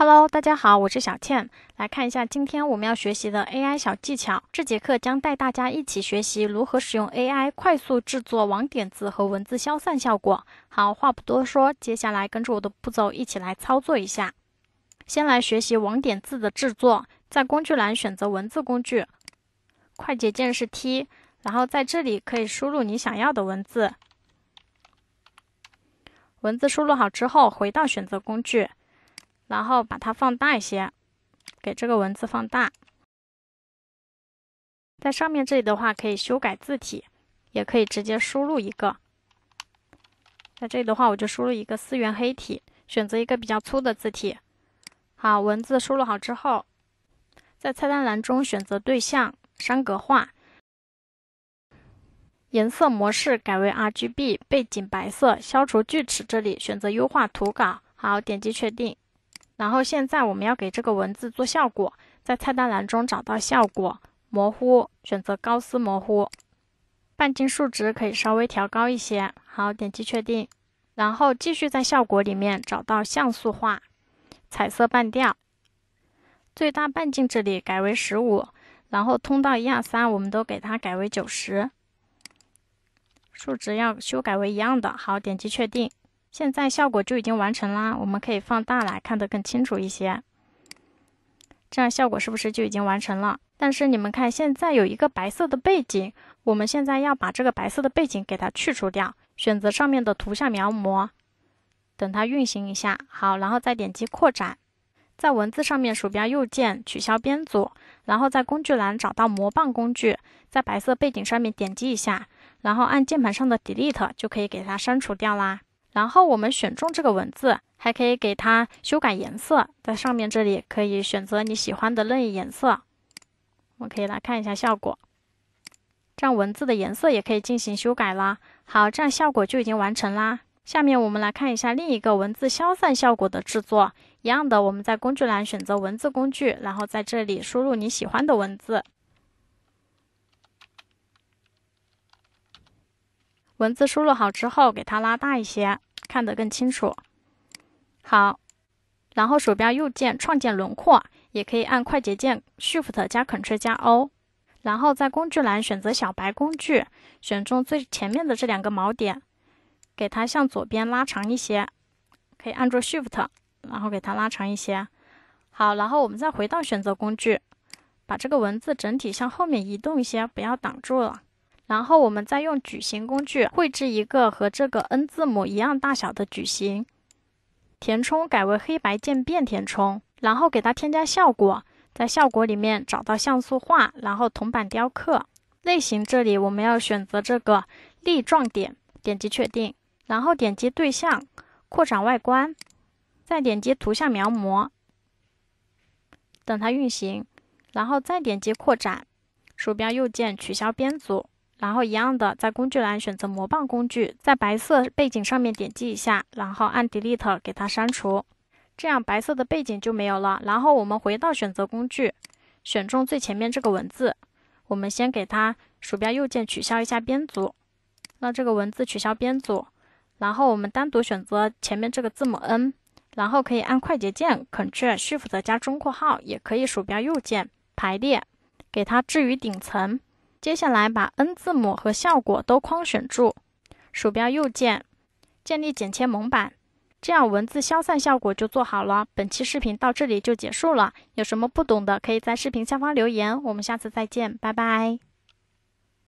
Hello，大家好，我是小倩。来看一下今天我们要学习的 AI 小技巧。这节课将带大家一起学习如何使用 AI 快速制作网点字和文字消散效果。好，话不多说，接下来跟着我的步骤一起来操作一下。先来学习网点字的制作，在工具栏选择文字工具，快捷键是 T，然后在这里可以输入你想要的文字。文字输入好之后，回到选择工具。然后把它放大一些，给这个文字放大。在上面这里的话，可以修改字体，也可以直接输入一个。在这里的话，我就输入一个四元黑体，选择一个比较粗的字体。好，文字输入好之后，在菜单栏中选择对象，栅格化，颜色模式改为 RGB，背景白色，消除锯齿，这里选择优化图稿。好，点击确定。然后现在我们要给这个文字做效果，在菜单栏中找到效果，模糊，选择高斯模糊，半径数值可以稍微调高一些。好，点击确定，然后继续在效果里面找到像素化，彩色半调，最大半径这里改为十五，然后通道一、二、三我们都给它改为九十，数值要修改为一样的。好，点击确定。现在效果就已经完成啦，我们可以放大来看得更清楚一些。这样效果是不是就已经完成了？但是你们看，现在有一个白色的背景，我们现在要把这个白色的背景给它去除掉。选择上面的图像描摹，等它运行一下，好，然后再点击扩展，在文字上面鼠标右键取消编组，然后在工具栏找到魔棒工具，在白色背景上面点击一下，然后按键盘上的 Delete 就可以给它删除掉啦。然后我们选中这个文字，还可以给它修改颜色，在上面这里可以选择你喜欢的任意颜色。我们可以来看一下效果，这样文字的颜色也可以进行修改啦。好，这样效果就已经完成啦。下面我们来看一下另一个文字消散效果的制作，一样的，我们在工具栏选择文字工具，然后在这里输入你喜欢的文字。文字输入好之后，给它拉大一些。看得更清楚。好，然后鼠标右键创建轮廓，也可以按快捷键 Shift 加 Ctrl 加 O。然后在工具栏选择小白工具，选中最前面的这两个锚点，给它向左边拉长一些。可以按住 Shift，然后给它拉长一些。好，然后我们再回到选择工具，把这个文字整体向后面移动一些，不要挡住了。然后我们再用矩形工具绘制一个和这个 N 字母一样大小的矩形，填充改为黑白渐变填充，然后给它添加效果，在效果里面找到像素化，然后铜板雕刻类型，这里我们要选择这个粒状点，点击确定，然后点击对象扩展外观，再点击图像描摹，等它运行，然后再点击扩展，鼠标右键取消编组。然后一样的，在工具栏选择魔棒工具，在白色背景上面点击一下，然后按 Delete 给它删除，这样白色的背景就没有了。然后我们回到选择工具，选中最前面这个文字，我们先给它鼠标右键取消一下编组，让这个文字取消编组，然后我们单独选择前面这个字母 N，然后可以按快捷键 Ctrl Shift 加中括号，也可以鼠标右键排列，给它置于顶层。接下来把 N 字母和效果都框选住，鼠标右键建立剪切蒙版，这样文字消散效果就做好了。本期视频到这里就结束了，有什么不懂的可以在视频下方留言，我们下次再见，拜拜。